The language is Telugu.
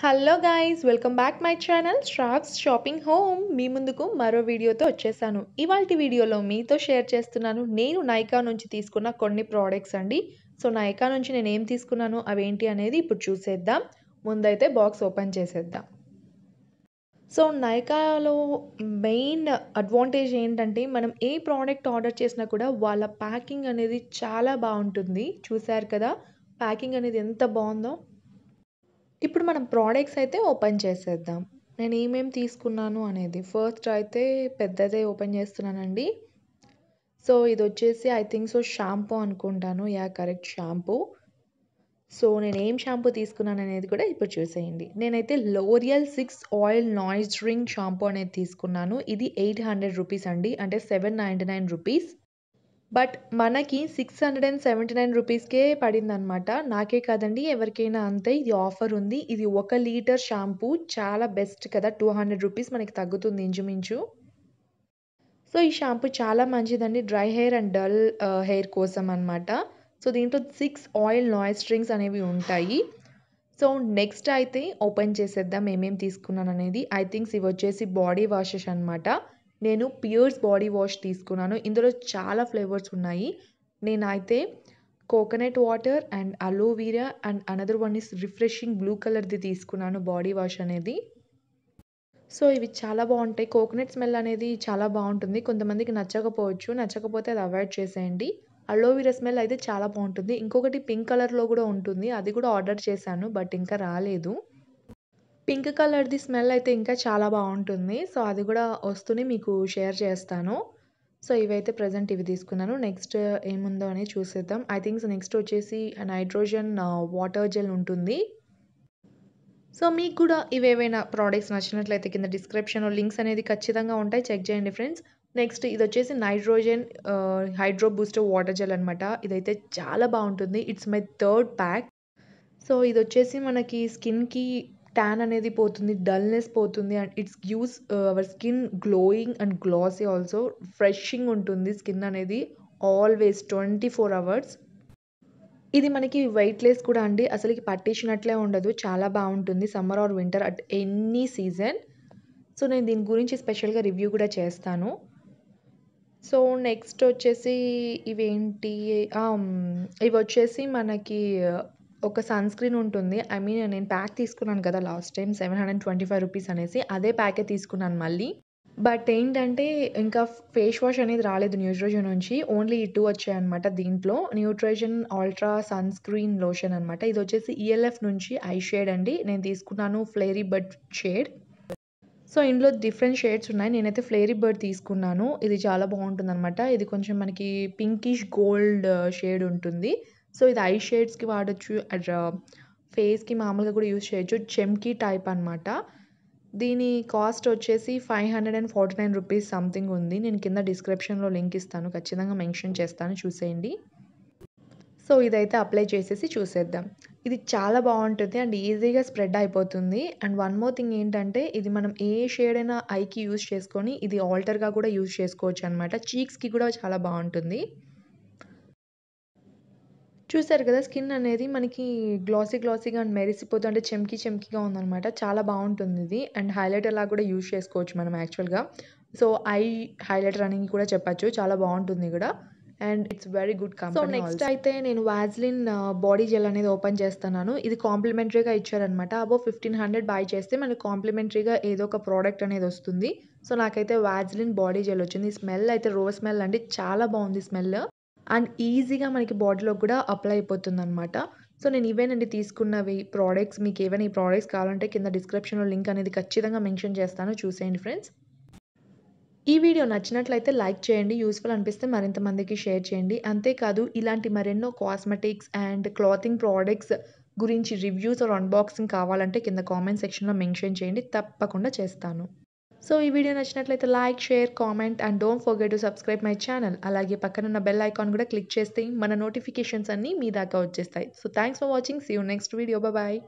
hello guys welcome back my channel స్ట్రాక్స్ షాపింగ్ హోమ్ మీ ముందుకు మరో వీడియోతో వచ్చేసాను ఇవాళ వీడియోలో మీతో షేర్ చేస్తున్నాను నేను నైకా నుంచి తీసుకున్న కొన్ని ప్రోడక్ట్స్ అండి సో నైకా నుంచి నేను ఏం తీసుకున్నాను అవేంటి అనేది ఇప్పుడు చూసేద్దాం ముందైతే బాక్స్ ఓపెన్ చేసేద్దాం సో నైకాలో మెయిన్ అడ్వాంటేజ్ ఏంటంటే మనం ఏ ప్రోడక్ట్ ఆర్డర్ చేసినా కూడా వాళ్ళ ప్యాకింగ్ అనేది చాలా బాగుంటుంది చూశారు కదా ప్యాకింగ్ అనేది ఎంత బాగుందో ఇప్పుడు మనం ప్రోడక్ట్స్ అయితే ఓపెన్ చేసేద్దాం నేను ఏమేమి తీసుకున్నాను అనేది ఫస్ట్ అయితే పెద్దదే ఓపెన్ చేస్తున్నానండి సో ఇది వచ్చేసి ఐ థింక్ సో షాంపూ అనుకుంటాను యా కరెక్ట్ షాంపూ సో నేను ఏం షాంపూ తీసుకున్నాను అనేది కూడా ఇప్పుడు చూసేయండి నేనైతే L'Oréal six oil drink shampoo అనేది తీసుకున్నాను ఇది ఎయిట్ హండ్రెడ్ రూపీస్ అండి అంటే seven ninety nine rupees but మనకి six hundred and seventy nine రూపీస్కే పడిందనమాట నాకే కాదండి ఎవరికైనా అంతే ఇది ఆఫర్ ఉంది ఇది ఒక లీటర్ షాంపూ చాలా బెస్ట్ కదా టూ హండ్రెడ్ రూపీస్ మనకి తగ్గుతుంది ఇంచుమించు సో ఈ షాంపూ చాలా మంచిదండి dry hair and dull hair కోసం అనమాట సో దీంట్లో సిక్స్ ఆయిల్ నాయిస్ స్ట్రింగ్స్ అనేవి ఉంటాయి సో నెక్స్ట్ అయితే ఓపెన్ చేసేద్దాం ఏమేమి తీసుకున్నాను అనేది ఐ థింక్స్ ఇవి వచ్చేసి బాడీ వాషెస్ అనమాట నేను పియర్స్ బాడీ వాష్ తీసుకున్నాను ఇందులో చాలా ఫ్లేవర్స్ ఉన్నాయి నేనైతే coconut water and aloe vera and another one is refreshing blue కలర్ది తీసుకున్నాను బాడీ వాష్ అనేది సో ఇవి చాలా బాగుంటాయి కోకోనట్ స్మెల్ అనేది చాలా బాగుంటుంది కొంతమందికి నచ్చకపోవచ్చు నచ్చకపోతే అది అవాయిడ్ చేసేయండి అలోవీరా స్మెల్ అయితే చాలా బాగుంటుంది ఇంకొకటి పింక్ కలర్లో కూడా ఉంటుంది అది కూడా ఆర్డర్ చేశాను బట్ ఇంకా రాలేదు పింక్ కలర్ది స్మెల్ అయితే ఇంకా చాలా బాగుంటుంది సో అది కూడా వస్తూనే మీకు షేర్ చేస్తాను సో ఇవైతే ప్రజెంట్ ఇవి తీసుకున్నాను నెక్స్ట్ ఏముందో అని చూసేద్దాం ఐ థింక్ నెక్స్ట్ వచ్చేసి నైట్రోజన్ వాటర్ జెల్ ఉంటుంది సో మీకు కూడా ఇవేవైనా ప్రోడక్ట్స్ నచ్చినట్లయితే కింద డిస్క్రిప్షన్లో లింక్స్ అనేది ఖచ్చితంగా ఉంటాయి చెక్ చేయండి ఫ్రెండ్స్ నెక్స్ట్ ఇది వచ్చేసి Neutrogena hydro booster water gel అనమాట ఇదైతే చాలా బాగుంటుంది it's my third pack so ఇది వచ్చేసి మనకి స్కిన్కి ట్యాన్ అనేది పోతుంది డల్నెస్ పోతుంది and it's gives our skin glowing and glassy also freshing ఉంటుంది స్కిన్ అనేది ఆల్వేస్ ట్వంటీ ఫోర్ అవర్స్ ఇది మనకి వెయిట్ లెస్ కూడా అండి అసలుకి పట్టించినట్లే ఉండదు చాలా బాగుంటుంది summer or winter at any season so నేను దీని గురించి స్పెషల్గా రివ్యూ కూడా చేస్తాను సో నెక్స్ట్ వచ్చేసి ఇవేంటి ఇవి వచ్చేసి మనకి ఒక సన్ స్క్రీన్ ఉంటుంది ఐ మీన్ నేను ప్యాక్ తీసుకున్నాను కదా last time seven hundred twenty five rupees అనేసి అదే ప్యాకే తీసుకున్నాను మళ్ళీ బట్ ఏంటంటే ఇంకా ఫేస్ వాష్ అనేది రాలేదు న్యూట్రోజన్ నుంచి ఓన్లీ ఇటు వచ్చాయి అనమాట దీంట్లో Neutrogena ultra sunscreen lotion అనమాట ఇది వచ్చేసి ఈఎల్ఎఫ్ e నుంచి ఐ షేడ్ అండి నేను తీసుకున్నాను ఫ్లేరీ బర్డ్ షేడ్ సో ఇందులో డిఫరెంట్ షేడ్స్ ఉన్నాయి నేనైతే ఫ్లేరీ బర్డ్ తీసుకున్నాను ఇది చాలా బాగుంటుంది అనమాట ఇది కొంచెం మనకి పింకిష్ గోల్డ్ షేడ్ ఉంటుంది సో ఇది ఐ షేడ్స్కి వాడచ్చు అండ్ ఫేస్కి మామూలుగా కూడా యూజ్ చేయొచ్చు చెమ్కి టైప్ అనమాట దీని కాస్ట్ వచ్చేసి five hundred and forty nine rupees something ఉంది నేను కింద డిస్క్రిప్షన్లో లింక్ ఇస్తాను ఖచ్చితంగా మెన్షన్ చేస్తాను చూసేయండి సో ఇదైతే అప్లై చేసేసి చూసేద్దాం ఇది చాలా బాగుంటుంది అండ్ ఈజీగా స్ప్రెడ్ అయిపోతుంది అండ్ వన్ మోర్ థింగ్ ఏంటంటే ఇది మనం ఏ షేడ్ అయినా ఐకి యూజ్ చేసుకొని ఇది ఆల్టర్గా కూడా యూజ్ చేసుకోవచ్చు అనమాట చీక్స్కి కూడా చాలా బాగుంటుంది చూసారు కదా స్కిన్ అనేది మనకి గ్లాసీ గ్లాసీగా అండ్ మెరిసిపోతూ అంటే చెమ్కి చెమ్కిగా ఉందనమాట చాలా బాగుంటుంది ఇది అండ్ హైలైటర్ లాగా కూడా యూజ్ చేసుకోవచ్చు మనం యాక్చువల్గా సో ఐ హైలైటర్ అనేది కూడా చెప్పచ్చు చాలా బాగుంటుంది కూడా and it's very good company so next అయితే నేను వ్యాజ్లిన్ బాడీ జెల్ అనేది ఓపెన్ చేస్తున్నాను ఇది కాంప్లిమెంటరీగా ఇచ్చారనమాట అబో ఫిఫ్టీన్ హండ్రెడ్ బై చేస్తే మనకి కాంప్లిమెంటరీగా ఏదో ఒక ప్రోడక్ట్ అనేది వస్తుంది సో నాకైతే వ్యాజ్లిన్ బాడీ జెల్ వచ్చింది స్మెల్ అయితే రోజ్ స్మెల్ అంటే చాలా బాగుంది స్మెల్ అండ్ ఈజీగా మనకి బాడీలో కూడా అప్లై అయిపోతుంది అనమాట సో నేను ఇవేనండి తీసుకున్నవి ప్రోడక్ట్స్ మీకు ఏవైనా ఈ ప్రోడక్ట్స్ కావాలంటే కింద డిస్క్రిప్షన్లో లింక్ అనేది ఖచ్చితంగా మెన్షన్ చేస్తాను చూసేయండి ఫ్రెండ్స్ ఈ వీడియో నచ్చినట్లయితే లైక్ చేయండి యూస్ఫుల్ అనిపిస్తే మరింత మందికి షేర్ చేయండి అంతేకాదు ఇలాంటి మరెన్నో కాస్మెటిక్స్ అండ్ క్లాతింగ్ ప్రోడక్ట్స్ గురించి రివ్యూస్ ఆర్ అన్బాక్సింగ్ కావాలంటే కింద కామెంట్ సెక్షన్లో మెన్షన్ చేయండి తప్పకుండా చేస్తాను సో ఈ వీడియో నచ్చినట్లయితే like share comment and don't forget to subscribe my channel అలాగే పక్కనున్న బెల్ ఐకాన్ కూడా క్లిక్ చేస్తే మన నోటిఫికేషన్స్ అన్నీ మీ దాకా వచ్చేస్తాయి so thanks for watching see you next video bye